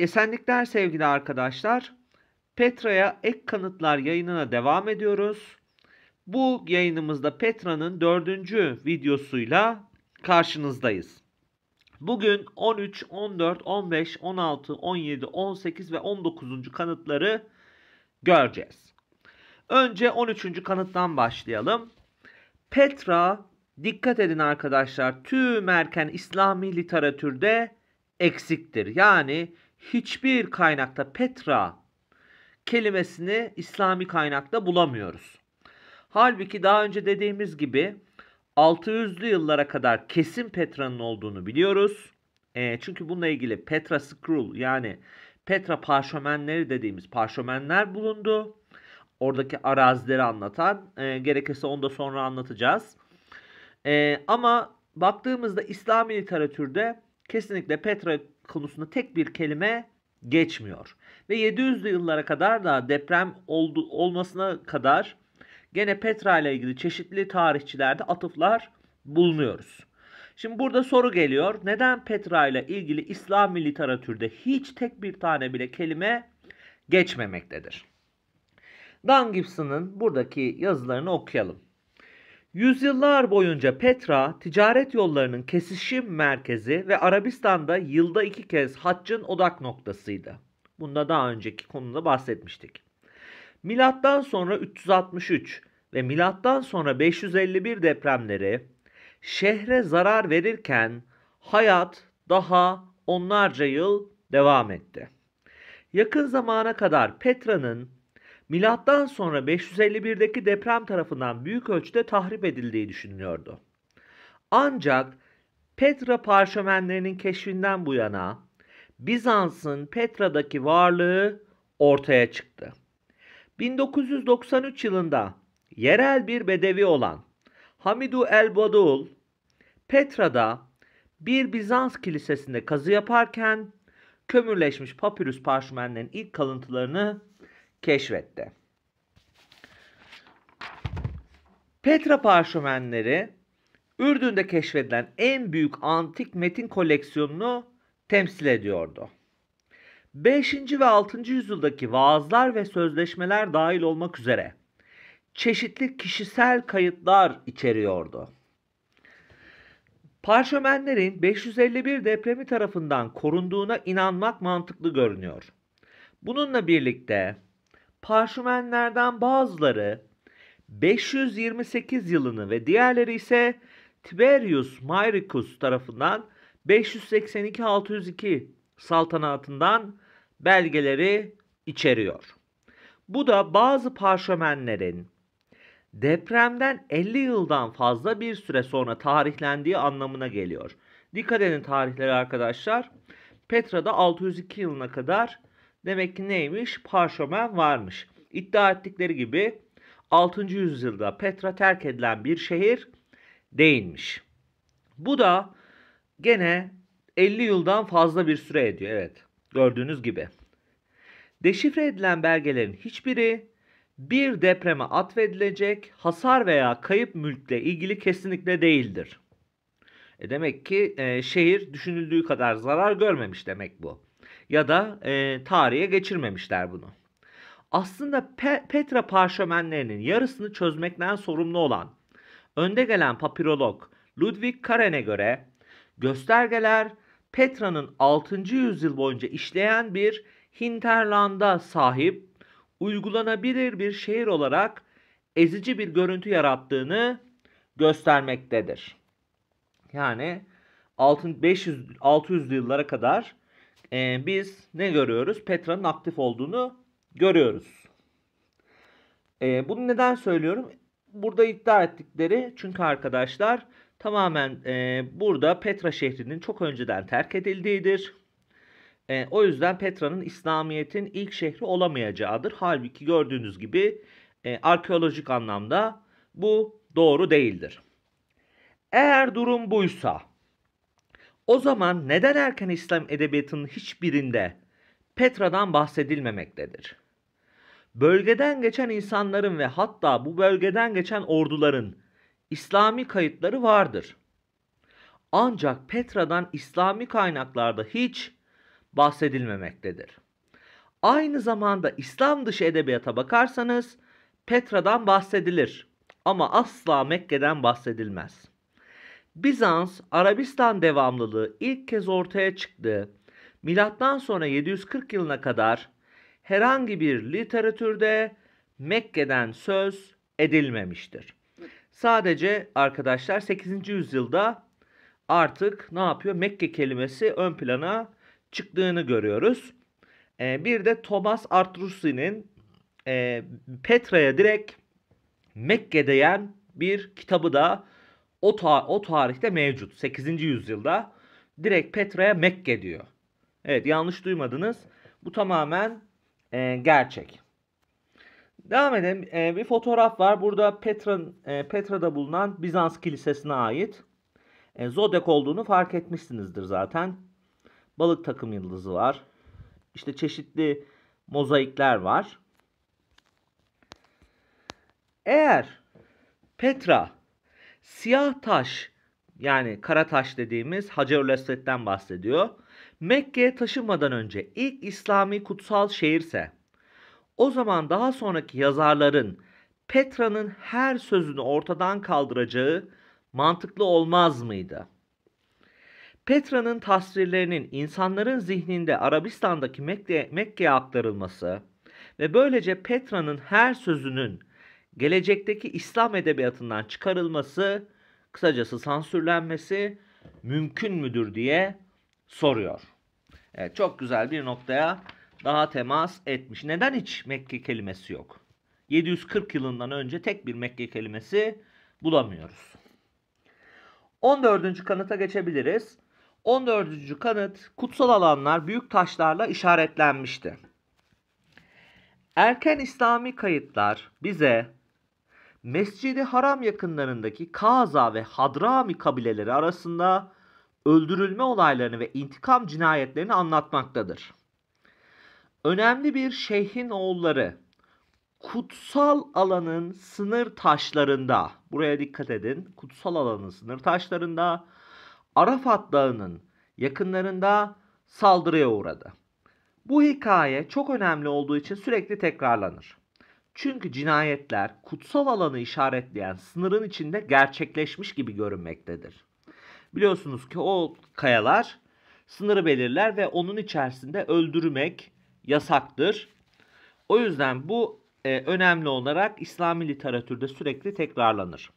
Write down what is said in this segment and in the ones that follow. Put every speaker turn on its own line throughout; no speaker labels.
Esenlikler sevgili arkadaşlar. Petra'ya ek kanıtlar yayınına devam ediyoruz. Bu yayınımızda Petra'nın dördüncü videosuyla karşınızdayız. Bugün 13, 14, 15, 16, 17, 18 ve 19. kanıtları göreceğiz. Önce 13. kanıttan başlayalım. Petra dikkat edin arkadaşlar tüm erken İslami literatürde eksiktir. Yani hiçbir kaynakta Petra kelimesini İslami kaynakta bulamıyoruz. Halbuki daha önce dediğimiz gibi 600'lü yıllara kadar kesin Petra'nın olduğunu biliyoruz. E, çünkü bununla ilgili Petra Scroll yani Petra parşömenleri dediğimiz parşömenler bulundu. Oradaki arazileri anlatan e, gerekirse onu da sonra anlatacağız. E, ama baktığımızda İslami literatürde kesinlikle Petra konusunda tek bir kelime geçmiyor. Ve 700'lü yıllara kadar da deprem oldu, olmasına kadar gene Petra ile ilgili çeşitli tarihçilerde atıflar bulunuyoruz. Şimdi burada soru geliyor. Neden Petra ile ilgili İslami literatürde hiç tek bir tane bile kelime geçmemektedir? Dan Gibson'ın buradaki yazılarını okuyalım. Yüzyıllar boyunca Petra ticaret yollarının kesişim merkezi ve Arabistan'da yılda iki kez haccın odak noktasıydı. Bunda daha önceki konuda bahsetmiştik. Milattan sonra 363 ve milattan sonra 551 depremleri şehre zarar verirken hayat daha onlarca yıl devam etti. Yakın zamana kadar Petra'nın Milattan sonra 551'deki deprem tarafından büyük ölçüde tahrip edildiği düşünülüyordu. Ancak Petra parşömenlerinin keşfinden bu yana Bizans'ın Petra'daki varlığı ortaya çıktı. 1993 yılında yerel bir bedevi olan Hamidu El Badul Petra'da bir Bizans kilisesinde kazı yaparken kömürleşmiş papyrus parşömenlerin ilk kalıntılarını keşfetti. Petra parşömenleri Ürdün'de keşfedilen en büyük antik metin koleksiyonunu temsil ediyordu. 5. ve 6. yüzyıldaki vaazlar ve sözleşmeler dahil olmak üzere çeşitli kişisel kayıtlar içeriyordu. Parşömenlerin 551 depremi tarafından korunduğuna inanmak mantıklı görünüyor. Bununla birlikte parşömenlerden bazıları 528 yılını ve diğerleri ise Tiberius Mayricus tarafından 582-602 saltanatından belgeleri içeriyor. Bu da bazı parşömenlerin depremden 50 yıldan fazla bir süre sonra tarihlendiği anlamına geliyor. Dikkat edin tarihleri arkadaşlar. Petra'da 602 yılına kadar Demek ki neymiş? Parşömen varmış. İddia ettikleri gibi 6. yüzyılda Petra terk edilen bir şehir değilmiş. Bu da gene 50 yıldan fazla bir süre ediyor. Evet gördüğünüz gibi. Deşifre edilen belgelerin hiçbiri bir depreme atfedilecek hasar veya kayıp mülkle ilgili kesinlikle değildir. E demek ki e, şehir düşünüldüğü kadar zarar görmemiş demek bu ya da e, tarihe geçirmemişler bunu. Aslında Pe- Petra parşömenlerinin yarısını çözmekten sorumlu olan önde gelen papirolog Ludwig Karen'e göre göstergeler Petra'nın 6. yüzyıl boyunca işleyen bir hinterlanda sahip uygulanabilir bir şehir olarak ezici bir görüntü yarattığını göstermektedir. Yani 500 600 yıllara kadar e, biz ne görüyoruz? Petra'nın aktif olduğunu görüyoruz. E, bunu neden söylüyorum? Burada iddia ettikleri çünkü arkadaşlar tamamen e, burada Petra şehrinin çok önceden terk edildiğidir. E, o yüzden Petra'nın İslamiyet'in ilk şehri olamayacağıdır. Halbuki gördüğünüz gibi e, arkeolojik anlamda bu doğru değildir. Eğer durum buysa o zaman neden erken İslam edebiyatının hiçbirinde Petra'dan bahsedilmemektedir? Bölgeden geçen insanların ve hatta bu bölgeden geçen orduların İslami kayıtları vardır. Ancak Petra'dan İslami kaynaklarda hiç bahsedilmemektedir. Aynı zamanda İslam dışı edebiyata bakarsanız Petra'dan bahsedilir ama asla Mekke'den bahsedilmez. Bizans Arabistan devamlılığı ilk kez ortaya çıktı. Milattan sonra 740 yılına kadar herhangi bir literatürde Mekke'den söz edilmemiştir. Sadece arkadaşlar 8. yüzyılda artık ne yapıyor? Mekke kelimesi ön plana çıktığını görüyoruz. Ee, bir de Thomas Artrusi'nin e, Petra'ya direkt Mekke diyen bir kitabı da o, ta o tarihte mevcut. 8. yüzyılda direkt Petra'ya Mekke diyor. Evet yanlış duymadınız. Bu tamamen e, gerçek. Devam edelim. E, bir fotoğraf var. Burada Petra, e, Petra'da bulunan Bizans kilisesine ait. E, Zodek olduğunu fark etmişsinizdir zaten. Balık takım yıldızı var. İşte çeşitli mozaikler var. Eğer Petra Siyah taş yani kara taş dediğimiz Hacerül Esved'den bahsediyor. Mekke'ye taşınmadan önce ilk İslami kutsal şehirse o zaman daha sonraki yazarların Petra'nın her sözünü ortadan kaldıracağı mantıklı olmaz mıydı? Petra'nın tasvirlerinin insanların zihninde Arabistan'daki Mekke, Mekke'ye aktarılması ve böylece Petra'nın her sözünün gelecekteki İslam edebiyatından çıkarılması, kısacası sansürlenmesi mümkün müdür diye soruyor. Evet, çok güzel bir noktaya daha temas etmiş. Neden hiç Mekke kelimesi yok? 740 yılından önce tek bir Mekke kelimesi bulamıyoruz. 14. kanıta geçebiliriz. 14. kanıt kutsal alanlar büyük taşlarla işaretlenmişti. Erken İslami kayıtlar bize Mescidi Haram yakınlarındaki Kaza ve Hadrami kabileleri arasında öldürülme olaylarını ve intikam cinayetlerini anlatmaktadır. Önemli bir şeyhin oğulları kutsal alanın sınır taşlarında, buraya dikkat edin, kutsal alanın sınır taşlarında Arafat Dağı'nın yakınlarında saldırıya uğradı. Bu hikaye çok önemli olduğu için sürekli tekrarlanır. Çünkü cinayetler kutsal alanı işaretleyen sınırın içinde gerçekleşmiş gibi görünmektedir. Biliyorsunuz ki o kayalar sınırı belirler ve onun içerisinde öldürmek yasaktır. O yüzden bu e, önemli olarak İslami literatürde sürekli tekrarlanır.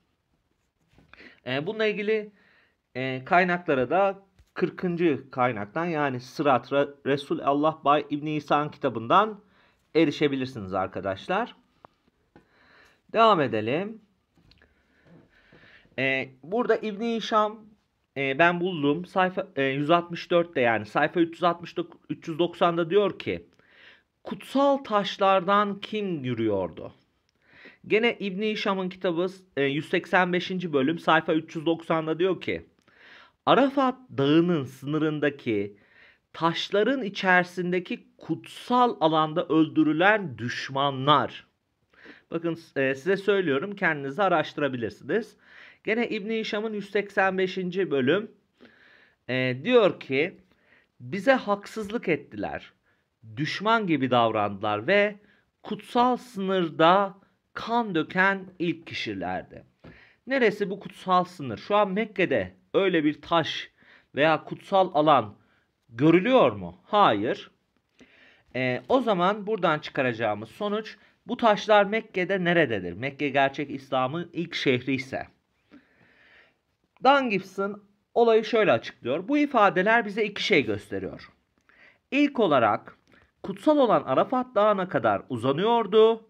E, bununla ilgili e, kaynaklara da 40. kaynaktan yani Sırat Resul Allah Bay İbni İsa'nın kitabından erişebilirsiniz arkadaşlar. Devam edelim. Ee, burada İbni Hişam e, ben buldum. Sayfa e, 164'te yani sayfa 369 390'da diyor ki kutsal taşlardan kim yürüyordu? Gene İbni Hişam'ın kitabı 185. E, bölüm sayfa 390'da diyor ki Arafat dağının sınırındaki taşların içerisindeki kutsal alanda öldürülen düşmanlar Bakın e, size söylüyorum kendinizi araştırabilirsiniz. Gene İbni Hişam'ın 185. bölüm e, diyor ki bize haksızlık ettiler. Düşman gibi davrandılar ve kutsal sınırda kan döken ilk kişilerdi. Neresi bu kutsal sınır? Şu an Mekke'de öyle bir taş veya kutsal alan görülüyor mu? Hayır. E, o zaman buradan çıkaracağımız sonuç bu taşlar Mekke'de nerededir? Mekke gerçek İslam'ın ilk şehri ise. Dan Gibson olayı şöyle açıklıyor. Bu ifadeler bize iki şey gösteriyor. İlk olarak kutsal olan Arafat Dağı'na kadar uzanıyordu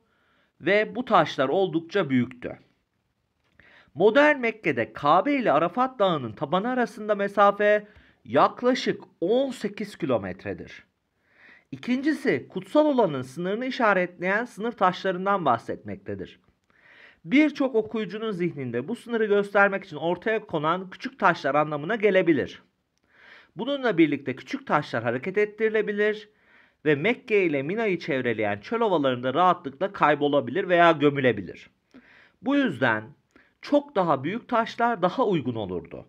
ve bu taşlar oldukça büyüktü. Modern Mekke'de Kabe ile Arafat Dağı'nın tabanı arasında mesafe yaklaşık 18 kilometredir. İkincisi kutsal olanın sınırını işaretleyen sınır taşlarından bahsetmektedir. Birçok okuyucunun zihninde bu sınırı göstermek için ortaya konan küçük taşlar anlamına gelebilir. Bununla birlikte küçük taşlar hareket ettirilebilir ve Mekke ile Mina'yı çevreleyen çöl ovalarında rahatlıkla kaybolabilir veya gömülebilir. Bu yüzden çok daha büyük taşlar daha uygun olurdu.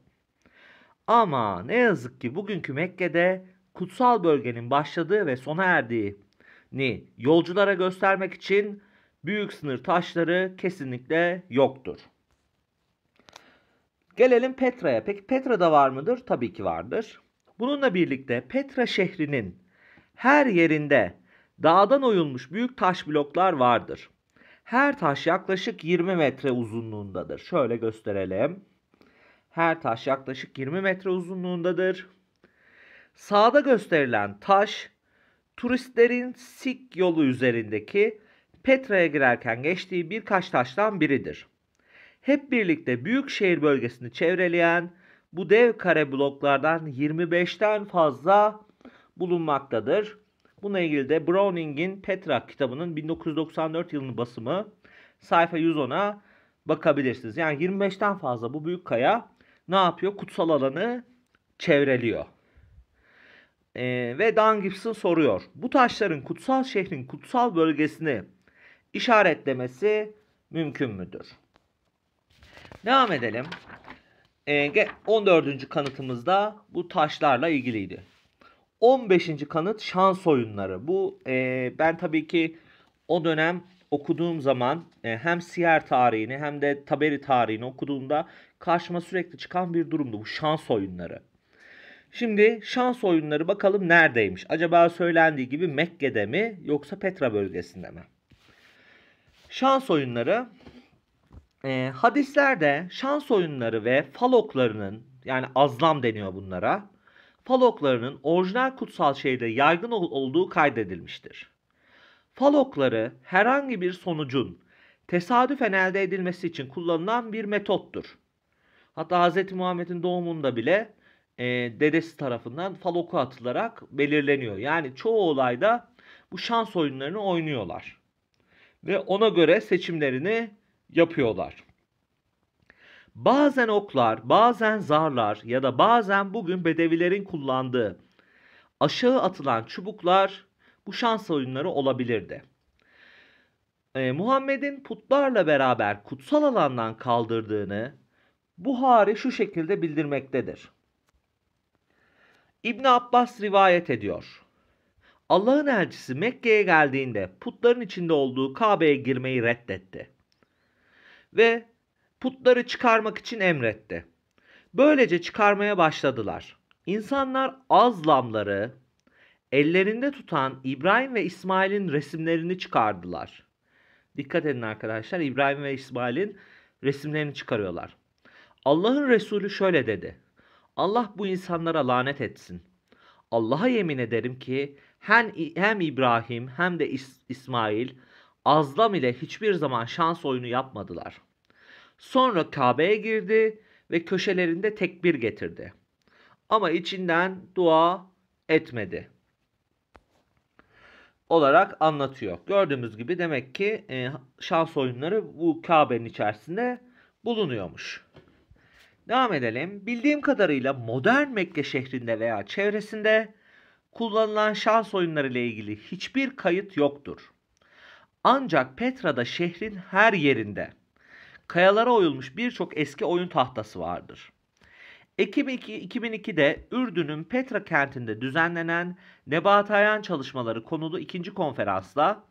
Ama ne yazık ki bugünkü Mekke'de kutsal bölgenin başladığı ve sona erdiğini yolculara göstermek için büyük sınır taşları kesinlikle yoktur. Gelelim Petra'ya. Peki Petra'da var mıdır? Tabii ki vardır. Bununla birlikte Petra şehrinin her yerinde dağdan oyulmuş büyük taş bloklar vardır. Her taş yaklaşık 20 metre uzunluğundadır. Şöyle gösterelim. Her taş yaklaşık 20 metre uzunluğundadır Sağda gösterilen taş turistlerin Sik yolu üzerindeki Petra'ya girerken geçtiği birkaç taştan biridir. Hep birlikte büyük şehir bölgesini çevreleyen bu dev kare bloklardan 25'ten fazla bulunmaktadır. Bununla ilgili de Browning'in Petra kitabının 1994 yılının basımı sayfa 110'a bakabilirsiniz. Yani 25'ten fazla bu büyük kaya ne yapıyor? Kutsal alanı çevreliyor. E, ve Dan Gibson soruyor. Bu taşların kutsal şehrin kutsal bölgesini işaretlemesi mümkün müdür? Devam edelim. E, 14. kanıtımızda bu taşlarla ilgiliydi. 15. kanıt şans oyunları. Bu e, ben tabii ki o dönem okuduğum zaman e, hem Siyer tarihini hem de Taberi tarihini okuduğumda karşıma sürekli çıkan bir durumdu bu şans oyunları. Şimdi şans oyunları bakalım neredeymiş? Acaba söylendiği gibi Mekke'de mi yoksa Petra bölgesinde mi? Şans oyunları e, hadislerde şans oyunları ve faloklarının yani azlam deniyor bunlara. Faloklarının orijinal kutsal şehirde yaygın olduğu kaydedilmiştir. Falokları herhangi bir sonucun tesadüfen elde edilmesi için kullanılan bir metottur. Hatta Hz. Muhammed'in doğumunda bile e, dedesi tarafından faloku atılarak belirleniyor. Yani çoğu olayda bu şans oyunlarını oynuyorlar. Ve ona göre seçimlerini yapıyorlar. Bazen oklar, bazen zarlar ya da bazen bugün bedevilerin kullandığı aşağı atılan çubuklar bu şans oyunları olabilirdi. E, Muhammed'in putlarla beraber kutsal alandan kaldırdığını Buhari şu şekilde bildirmektedir. İbn Abbas rivayet ediyor. Allah'ın elçisi Mekke'ye geldiğinde putların içinde olduğu Kabe'ye girmeyi reddetti. Ve putları çıkarmak için emretti. Böylece çıkarmaya başladılar. İnsanlar azlamları ellerinde tutan İbrahim ve İsmail'in resimlerini çıkardılar. Dikkat edin arkadaşlar İbrahim ve İsmail'in resimlerini çıkarıyorlar. Allah'ın Resulü şöyle dedi. Allah bu insanlara lanet etsin. Allah'a yemin ederim ki hem İbrahim hem de İsmail azlam ile hiçbir zaman şans oyunu yapmadılar. Sonra Kabe'ye girdi ve köşelerinde tekbir getirdi. Ama içinden dua etmedi. Olarak anlatıyor. Gördüğümüz gibi demek ki e, şans oyunları bu Kabe'nin içerisinde bulunuyormuş. Devam edelim. Bildiğim kadarıyla modern Mekke şehrinde veya çevresinde kullanılan şans oyunları ile ilgili hiçbir kayıt yoktur. Ancak Petra'da şehrin her yerinde kayalara oyulmuş birçok eski oyun tahtası vardır. Ekim 2002'de Ürdün'ün Petra kentinde düzenlenen Nebatayan çalışmaları konulu ikinci konferansla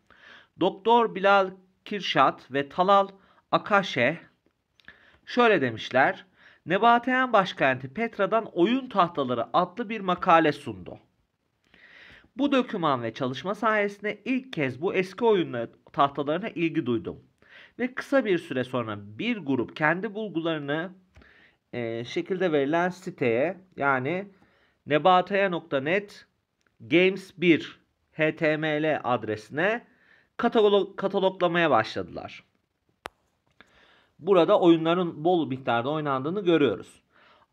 Doktor Bilal Kirşat ve Talal Akaşe şöyle demişler. Nebateyan başkenti Petra'dan Oyun Tahtaları adlı bir makale sundu. Bu döküman ve çalışma sayesinde ilk kez bu eski oyunları tahtalarına ilgi duydum. Ve kısa bir süre sonra bir grup kendi bulgularını e, şekilde verilen siteye yani nebataya.net games1 html adresine katalog kataloglamaya başladılar burada oyunların bol miktarda oynandığını görüyoruz.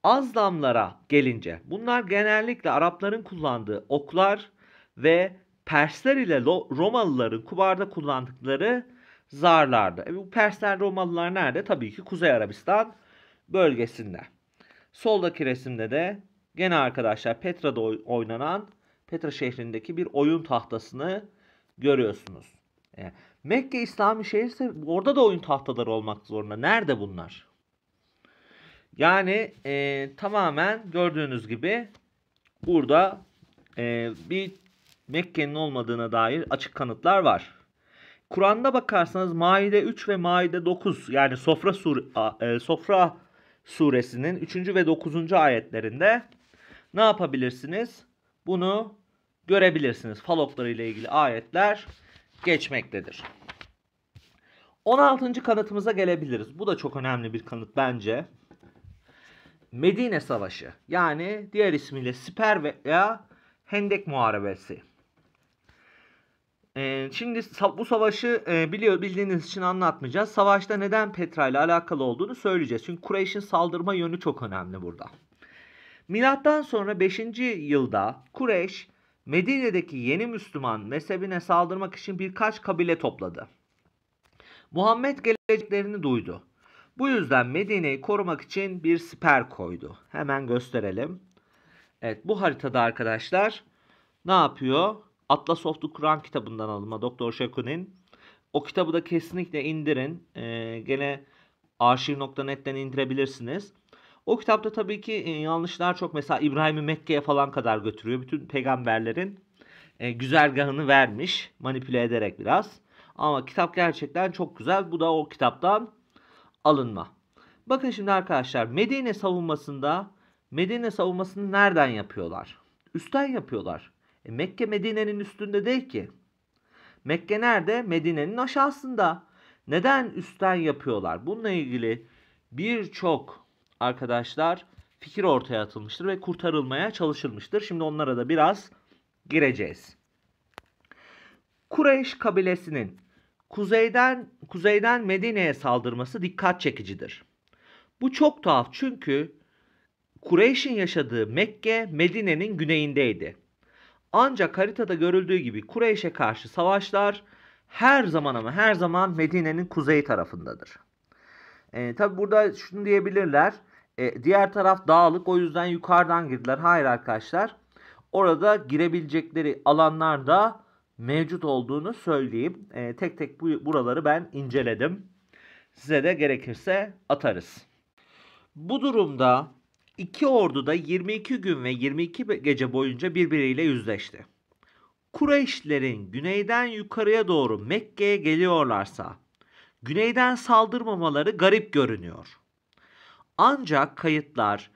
Azlamlara gelince bunlar genellikle Arapların kullandığı oklar ve Persler ile Romalıların kubarda kullandıkları zarlardı. E bu Persler Romalılar nerede? Tabii ki Kuzey Arabistan bölgesinde. Soldaki resimde de gene arkadaşlar Petra'da oynanan Petra şehrindeki bir oyun tahtasını görüyorsunuz. E, Mekke İslami şehirse orada da oyun tahtaları olmak zorunda. Nerede bunlar? Yani e, tamamen gördüğünüz gibi burada e, bir Mekke'nin olmadığına dair açık kanıtlar var. Kur'an'da bakarsanız Maide 3 ve Maide 9 yani Sofra sur e, Sofra suresinin 3. ve 9. ayetlerinde ne yapabilirsiniz? Bunu görebilirsiniz. Falokları ile ilgili ayetler geçmektedir. 16. kanıtımıza gelebiliriz. Bu da çok önemli bir kanıt bence. Medine Savaşı yani diğer ismiyle Siper veya Hendek Muharebesi. Ee, şimdi bu savaşı e, biliyor bildiğiniz için anlatmayacağız. Savaşta neden Petra ile alakalı olduğunu söyleyeceğiz. Çünkü Kureyş'in saldırma yönü çok önemli burada. Milattan sonra 5. yılda Kureyş Medine'deki yeni Müslüman mezhebine saldırmak için birkaç kabile topladı. Muhammed geleceklerini duydu. Bu yüzden Medine'yi korumak için bir siper koydu. Hemen gösterelim. Evet bu haritada arkadaşlar ne yapıyor? Atlas of the Kur'an kitabından alınma Doktor Şakun'in. O kitabı da kesinlikle indirin. Ee, gene arşiv.net'ten indirebilirsiniz. O kitapta tabii ki e, yanlışlar çok. Mesela İbrahim'i Mekke'ye falan kadar götürüyor. Bütün peygamberlerin e, güzergahını vermiş manipüle ederek biraz. Ama kitap gerçekten çok güzel. Bu da o kitaptan alınma. Bakın şimdi arkadaşlar Medine savunmasında Medine savunmasını nereden yapıyorlar? Üstten yapıyorlar. E Mekke Medine'nin üstünde değil ki. Mekke nerede? Medine'nin aşağısında. Neden üstten yapıyorlar? Bununla ilgili birçok arkadaşlar fikir ortaya atılmıştır ve kurtarılmaya çalışılmıştır. Şimdi onlara da biraz gireceğiz. Kureyş kabilesinin kuzeyden kuzeyden Medine'ye saldırması dikkat çekicidir. Bu çok tuhaf çünkü Kureyş'in yaşadığı Mekke Medine'nin güneyindeydi. Ancak haritada görüldüğü gibi Kureyş'e karşı savaşlar her zaman ama her zaman Medine'nin kuzey tarafındadır. ee, Tabi burada şunu diyebilirler. E, diğer taraf dağlık o yüzden yukarıdan girdiler. Hayır arkadaşlar. Orada girebilecekleri alanlar da mevcut olduğunu söyleyeyim. E, tek tek bu, buraları ben inceledim. Size de gerekirse atarız. Bu durumda iki ordu da 22 gün ve 22 gece boyunca birbiriyle yüzleşti. Kureyşlerin güneyden yukarıya doğru Mekke'ye geliyorlarsa güneyden saldırmamaları garip görünüyor. Ancak kayıtlar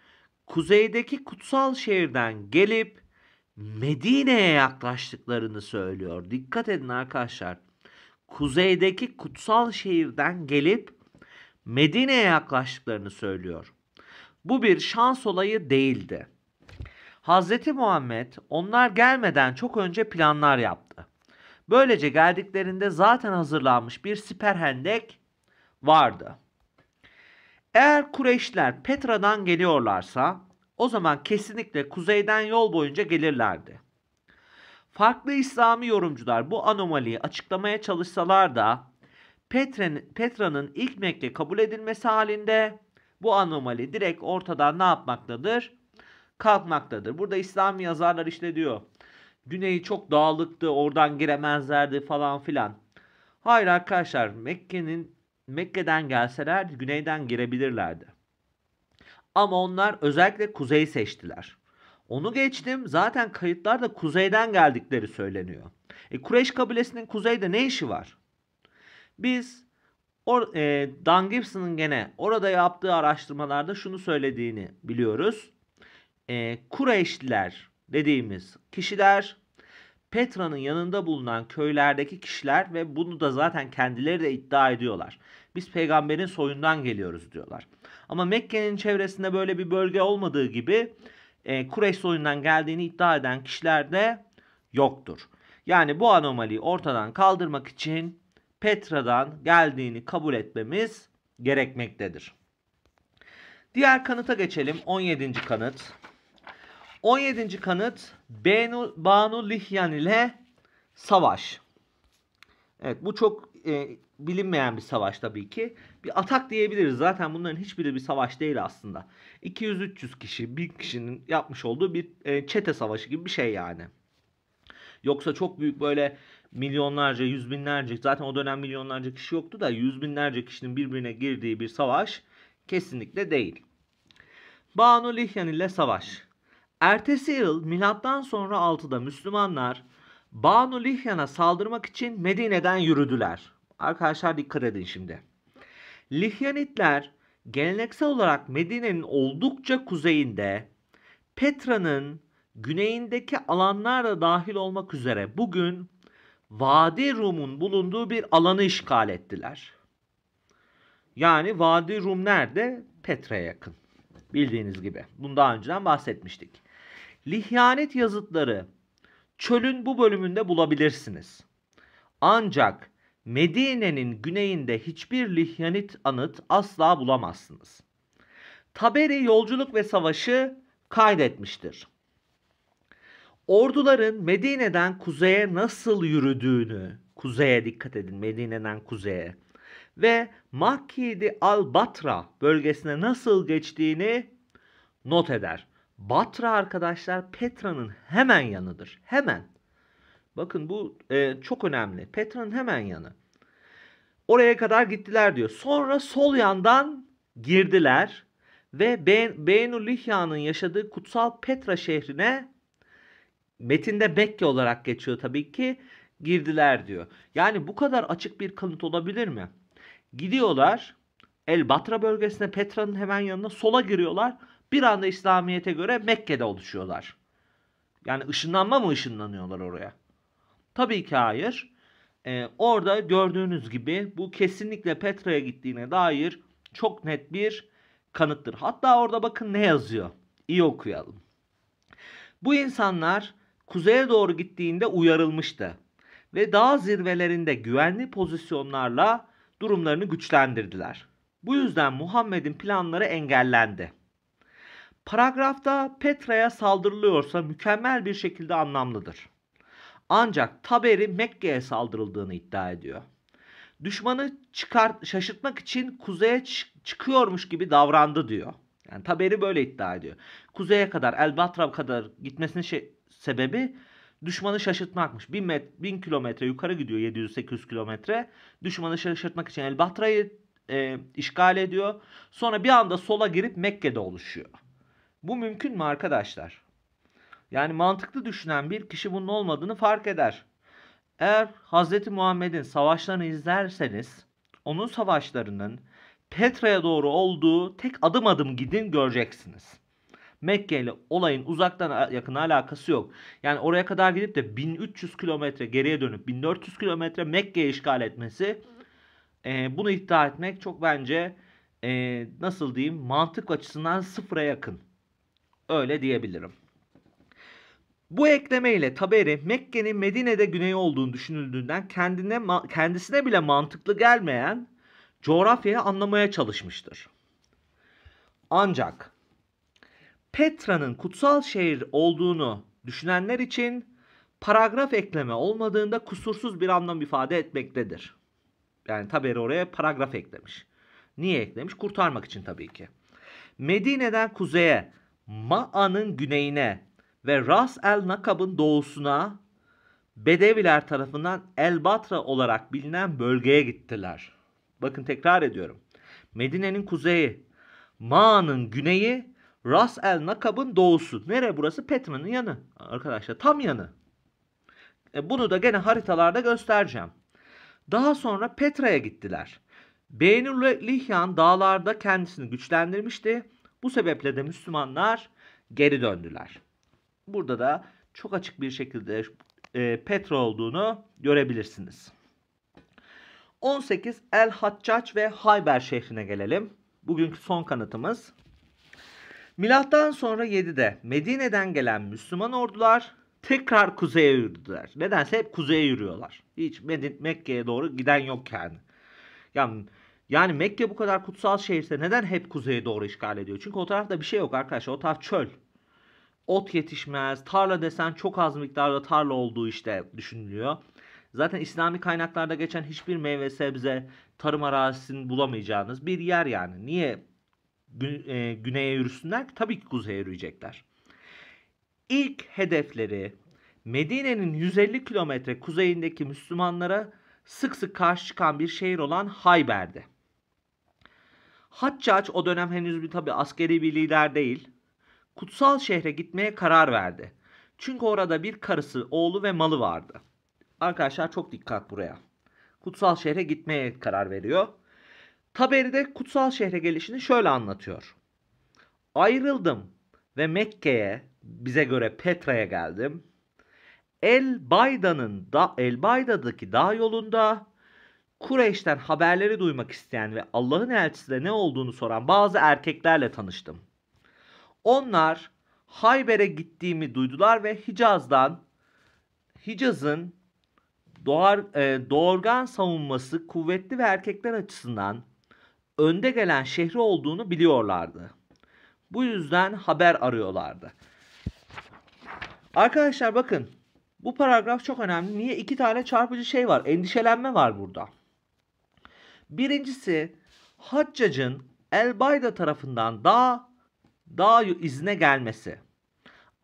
kuzeydeki kutsal şehirden gelip Medine'ye yaklaştıklarını söylüyor. Dikkat edin arkadaşlar. Kuzeydeki kutsal şehirden gelip Medine'ye yaklaştıklarını söylüyor. Bu bir şans olayı değildi. Hazreti Muhammed onlar gelmeden çok önce planlar yaptı. Böylece geldiklerinde zaten hazırlanmış bir siperhendek vardı. Eğer Kureyşler Petra'dan geliyorlarsa o zaman kesinlikle kuzeyden yol boyunca gelirlerdi. Farklı İslami yorumcular bu anomaliyi açıklamaya çalışsalar da Petra'nın ilk Mekke kabul edilmesi halinde bu anomali direkt ortadan ne yapmaktadır? Kalkmaktadır. Burada İslami yazarlar işte diyor. güney çok dağlıktı oradan giremezlerdi falan filan. Hayır arkadaşlar Mekke'nin Mekke'den gelseler, güneyden girebilirlerdi. Ama onlar özellikle kuzeyi seçtiler. Onu geçtim zaten kayıtlarda kuzeyden geldikleri söyleniyor. E, Kureyş kabilesinin kuzeyde ne işi var? Biz or, e, Dan Gibson'ın gene orada yaptığı araştırmalarda şunu söylediğini biliyoruz. E, Kureyşliler dediğimiz kişiler Petra'nın yanında bulunan köylerdeki kişiler ve bunu da zaten kendileri de iddia ediyorlar. Biz peygamberin soyundan geliyoruz diyorlar. Ama Mekke'nin çevresinde böyle bir bölge olmadığı gibi e, Kureyş soyundan geldiğini iddia eden kişiler de yoktur. Yani bu anomaliyi ortadan kaldırmak için Petra'dan geldiğini kabul etmemiz gerekmektedir. Diğer kanıta geçelim. 17. kanıt. 17. kanıt Banu, Banu Lihyan ile savaş. Evet bu çok e, bilinmeyen bir savaş tabii ki. Bir atak diyebiliriz. Zaten bunların hiçbiri bir savaş değil aslında. 200-300 kişi, bir kişinin yapmış olduğu bir e, çete savaşı gibi bir şey yani. Yoksa çok büyük böyle milyonlarca, yüz binlerce, zaten o dönem milyonlarca kişi yoktu da yüz binlerce kişinin birbirine girdiği bir savaş kesinlikle değil. Banu Lihyan ile savaş. Ertesi yıl milattan sonra 6'da Müslümanlar Banu Lihyan'a saldırmak için Medine'den yürüdüler. Arkadaşlar dikkat edin şimdi. Lihyanitler geleneksel olarak Medine'nin oldukça kuzeyinde Petra'nın güneyindeki alanlar da dahil olmak üzere bugün Vadi Rum'un bulunduğu bir alanı işgal ettiler. Yani Vadi Rum nerede? Petra yakın. Bildiğiniz gibi. Bunu daha önceden bahsetmiştik. Lihyanet yazıtları çölün bu bölümünde bulabilirsiniz. Ancak Medine'nin güneyinde hiçbir Lihyanit anıt asla bulamazsınız. Taberi yolculuk ve savaşı kaydetmiştir. Orduların Medine'den kuzeye nasıl yürüdüğünü, kuzeye dikkat edin Medine'den kuzeye ve Makkidi al-Batra bölgesine nasıl geçtiğini not eder. Batra arkadaşlar Petra'nın hemen yanıdır. Hemen. Bakın bu e, çok önemli. Petra'nın hemen yanı. Oraya kadar gittiler diyor. Sonra sol yandan girdiler ve Be Beynulihya'nın yaşadığı kutsal Petra şehrine metinde Bekke olarak geçiyor tabii ki girdiler diyor. Yani bu kadar açık bir kanıt olabilir mi? Gidiyorlar El Batra bölgesine Petra'nın hemen yanına sola giriyorlar bir anda İslamiyet'e göre Mekke'de oluşuyorlar. Yani ışınlanma mı ışınlanıyorlar oraya? Tabii ki hayır. Ee, orada gördüğünüz gibi bu kesinlikle Petra'ya gittiğine dair çok net bir kanıttır. Hatta orada bakın ne yazıyor. İyi okuyalım. Bu insanlar kuzeye doğru gittiğinde uyarılmıştı ve dağ zirvelerinde güvenli pozisyonlarla durumlarını güçlendirdiler. Bu yüzden Muhammed'in planları engellendi. Paragrafta Petra'ya saldırılıyorsa mükemmel bir şekilde anlamlıdır. Ancak Taberi Mekke'ye saldırıldığını iddia ediyor. Düşmanı çıkart, şaşırtmak için kuzeye çıkıyormuş gibi davrandı diyor. Yani Taberi böyle iddia ediyor. Kuzeye kadar Elbatrab kadar gitmesinin şey, sebebi düşmanı şaşırtmakmış. 1000, met, kilometre yukarı gidiyor 700-800 kilometre. Düşmanı şaşırtmak için Elbatra'yı e, işgal ediyor. Sonra bir anda sola girip Mekke'de oluşuyor. Bu mümkün mü arkadaşlar? Yani mantıklı düşünen bir kişi bunun olmadığını fark eder. Eğer Hz. Muhammed'in savaşlarını izlerseniz onun savaşlarının Petra'ya doğru olduğu tek adım adım gidin göreceksiniz. Mekke ile olayın uzaktan yakın alakası yok. Yani oraya kadar gidip de 1300 kilometre geriye dönüp 1400 kilometre Mekke'yi işgal etmesi e, bunu iddia etmek çok bence e, nasıl diyeyim mantık açısından sıfıra yakın. Öyle diyebilirim. Bu ekleme ile Taberi Mekke'nin Medine'de güney olduğunu düşünüldüğünden kendine, kendisine bile mantıklı gelmeyen coğrafyayı anlamaya çalışmıştır. Ancak Petra'nın kutsal şehir olduğunu düşünenler için paragraf ekleme olmadığında kusursuz bir anlam ifade etmektedir. Yani Taberi oraya paragraf eklemiş. Niye eklemiş? Kurtarmak için tabii ki. Medine'den kuzeye Ma'anın güneyine ve Ras el Nakab'ın doğusuna Bedeviler tarafından El Batra olarak bilinen bölgeye gittiler. Bakın tekrar ediyorum. Medine'nin kuzeyi, Ma'anın güneyi, Ras el Nakab'ın doğusu. Nere burası? Petra'nın yanı arkadaşlar. Tam yanı. E bunu da gene haritalarda göstereceğim. Daha sonra Petra'ya gittiler. Beynul Lihyan dağlarda kendisini güçlendirmişti bu sebeple de Müslümanlar geri döndüler. Burada da çok açık bir şekilde e, Petra olduğunu görebilirsiniz. 18 El Haccac ve Hayber şehrine gelelim. Bugünkü son kanıtımız. Milattan sonra 7'de Medine'den gelen Müslüman ordular tekrar kuzeye yürüdüler. Nedense hep kuzeye yürüyorlar. Hiç Medine, Mekke'ye doğru giden yok yani. Yani yani Mekke bu kadar kutsal şehirse neden hep kuzeye doğru işgal ediyor? Çünkü o tarafta bir şey yok arkadaşlar. O taraf çöl. Ot yetişmez. Tarla desen çok az miktarda tarla olduğu işte düşünülüyor. Zaten İslami kaynaklarda geçen hiçbir meyve sebze tarım arazisini bulamayacağınız bir yer yani. Niye e, güneye yürüsünler? Tabii ki kuzeye yürüyecekler. İlk hedefleri Medine'nin 150 kilometre kuzeyindeki Müslümanlara sık sık karşı çıkan bir şehir olan Hayber'di. Haccac o dönem henüz bir tabi askeri bir lider değil. Kutsal şehre gitmeye karar verdi. Çünkü orada bir karısı, oğlu ve malı vardı. Arkadaşlar çok dikkat buraya. Kutsal şehre gitmeye karar veriyor. Taberi de kutsal şehre gelişini şöyle anlatıyor. Ayrıldım ve Mekke'ye, bize göre Petra'ya geldim. El Bayda'nın da El Bayda'daki dağ yolunda Kureyş'ten haberleri duymak isteyen ve Allah'ın elçisi de ne olduğunu soran bazı erkeklerle tanıştım. Onlar Hayber'e gittiğimi duydular ve Hicaz'dan Hicaz'ın doğar, e, doğurgan savunması kuvvetli ve erkekler açısından önde gelen şehri olduğunu biliyorlardı. Bu yüzden haber arıyorlardı. Arkadaşlar bakın bu paragraf çok önemli. Niye iki tane çarpıcı şey var? Endişelenme var burada. Birincisi Haccac'ın Elbayda tarafından dağ, dağ izine gelmesi.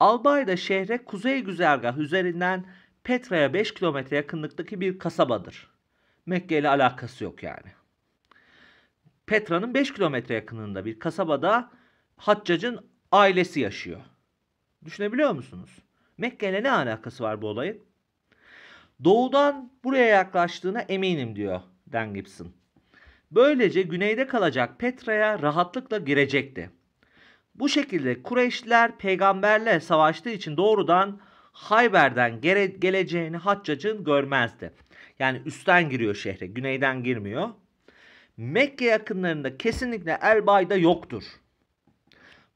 Albayda şehre kuzey güzergah üzerinden Petra'ya 5 kilometre yakınlıktaki bir kasabadır. Mekke ile alakası yok yani. Petra'nın 5 kilometre yakınında bir kasabada Haccac'ın ailesi yaşıyor. Düşünebiliyor musunuz? Mekke ile ne alakası var bu olayın? Doğudan buraya yaklaştığına eminim diyor Dan Gibson. Böylece güneyde kalacak Petra'ya rahatlıkla girecekti. Bu şekilde Kureyşliler peygamberle savaştığı için doğrudan Hayber'den gere- geleceğini Haccac'ın görmezdi. Yani üstten giriyor şehre, güneyden girmiyor. Mekke yakınlarında kesinlikle Elbay'da yoktur.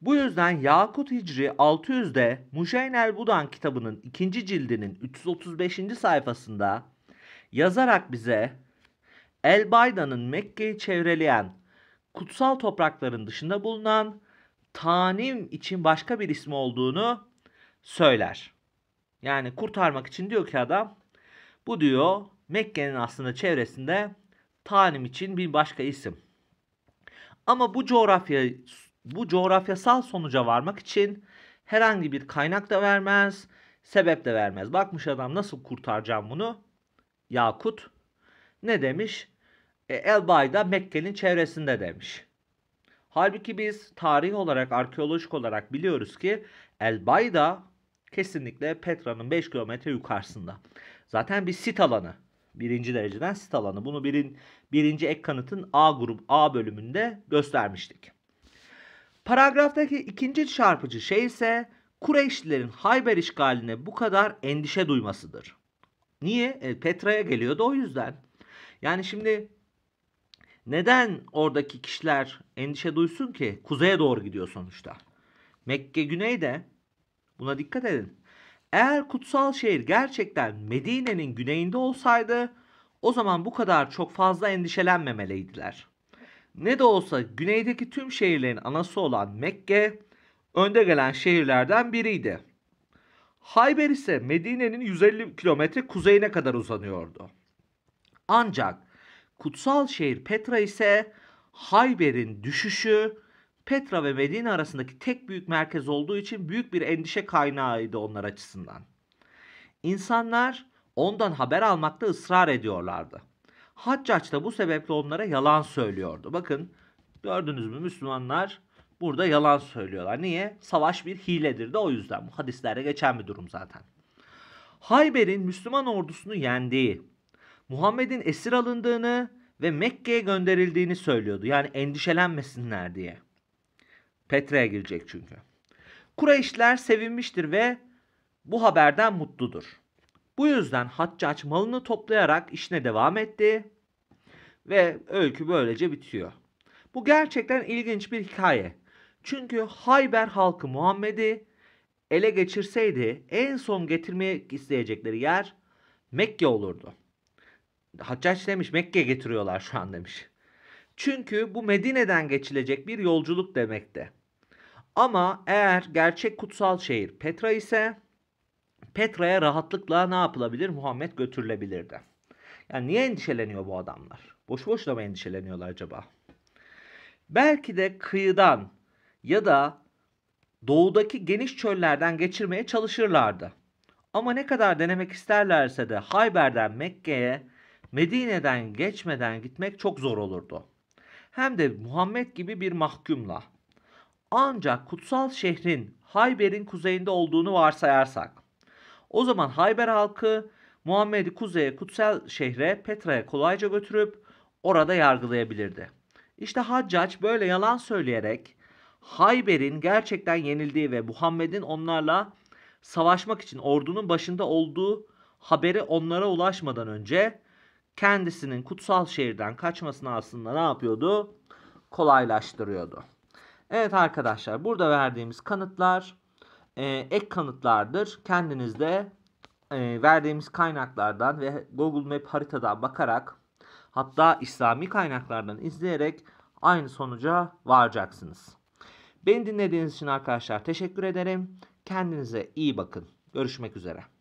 Bu yüzden Yakut Hicri 600'de Muşeyn el Budan kitabının ikinci cildinin 335. sayfasında yazarak bize El Bayda'nın Mekke'yi çevreleyen kutsal toprakların dışında bulunan tanim için başka bir ismi olduğunu söyler. Yani kurtarmak için diyor ki adam bu diyor Mekke'nin aslında çevresinde tanim için bir başka isim. Ama bu coğrafya bu coğrafyasal sonuca varmak için herhangi bir kaynak da vermez, sebep de vermez. Bakmış adam nasıl kurtaracağım bunu? Yakut ne demiş? e, Elbay'da Mekke'nin çevresinde demiş. Halbuki biz tarih olarak, arkeolojik olarak biliyoruz ki Elbayda kesinlikle Petra'nın 5 kilometre yukarısında. Zaten bir sit alanı. Birinci dereceden sit alanı. Bunu birin, birinci ek kanıtın A grup A bölümünde göstermiştik. Paragraftaki ikinci çarpıcı şey ise Kureyşlilerin Hayber işgaline bu kadar endişe duymasıdır. Niye? E, Petra'ya geliyordu o yüzden. Yani şimdi neden oradaki kişiler endişe duysun ki? Kuzeye doğru gidiyor sonuçta. Mekke güneyde. Buna dikkat edin. Eğer kutsal şehir gerçekten Medine'nin güneyinde olsaydı o zaman bu kadar çok fazla endişelenmemeliydiler. Ne de olsa güneydeki tüm şehirlerin anası olan Mekke önde gelen şehirlerden biriydi. Hayber ise Medine'nin 150 kilometre kuzeyine kadar uzanıyordu. Ancak Kutsal şehir Petra ise Hayber'in düşüşü Petra ve Medine arasındaki tek büyük merkez olduğu için büyük bir endişe kaynağıydı onlar açısından. İnsanlar ondan haber almakta ısrar ediyorlardı. Haccaç da bu sebeple onlara yalan söylüyordu. Bakın gördünüz mü Müslümanlar burada yalan söylüyorlar. Niye? Savaş bir hiledir de o yüzden. Bu hadislerde geçen bir durum zaten. Hayber'in Müslüman ordusunu yendiği Muhammed'in esir alındığını ve Mekke'ye gönderildiğini söylüyordu. Yani endişelenmesinler diye. Petra'ya girecek çünkü. Kureyşler sevinmiştir ve bu haberden mutludur. Bu yüzden Haccaç malını toplayarak işine devam etti ve öykü böylece bitiyor. Bu gerçekten ilginç bir hikaye. Çünkü Hayber halkı Muhammed'i ele geçirseydi en son getirmek isteyecekleri yer Mekke olurdu. Haccaç demiş Mekke getiriyorlar şu an demiş. Çünkü bu Medine'den geçilecek bir yolculuk demekte. Ama eğer gerçek kutsal şehir Petra ise Petra'ya rahatlıkla ne yapılabilir? Muhammed götürülebilirdi. Yani niye endişeleniyor bu adamlar? Boş boşuna mı endişeleniyorlar acaba? Belki de kıyıdan ya da doğudaki geniş çöllerden geçirmeye çalışırlardı. Ama ne kadar denemek isterlerse de Hayber'den Mekke'ye Medine'den geçmeden gitmek çok zor olurdu. Hem de Muhammed gibi bir mahkumla. Ancak kutsal şehrin Hayber'in kuzeyinde olduğunu varsayarsak. O zaman Hayber halkı Muhammed'i kuzeye kutsal şehre Petra'ya kolayca götürüp orada yargılayabilirdi. İşte Haccac böyle yalan söyleyerek Hayber'in gerçekten yenildiği ve Muhammed'in onlarla savaşmak için ordunun başında olduğu haberi onlara ulaşmadan önce kendisinin kutsal şehirden kaçmasını aslında ne yapıyordu? Kolaylaştırıyordu. Evet arkadaşlar burada verdiğimiz kanıtlar e, ek kanıtlardır. Kendiniz de e, verdiğimiz kaynaklardan ve Google Map haritadan bakarak hatta İslami kaynaklardan izleyerek aynı sonuca varacaksınız. Beni dinlediğiniz için arkadaşlar teşekkür ederim. Kendinize iyi bakın. Görüşmek üzere.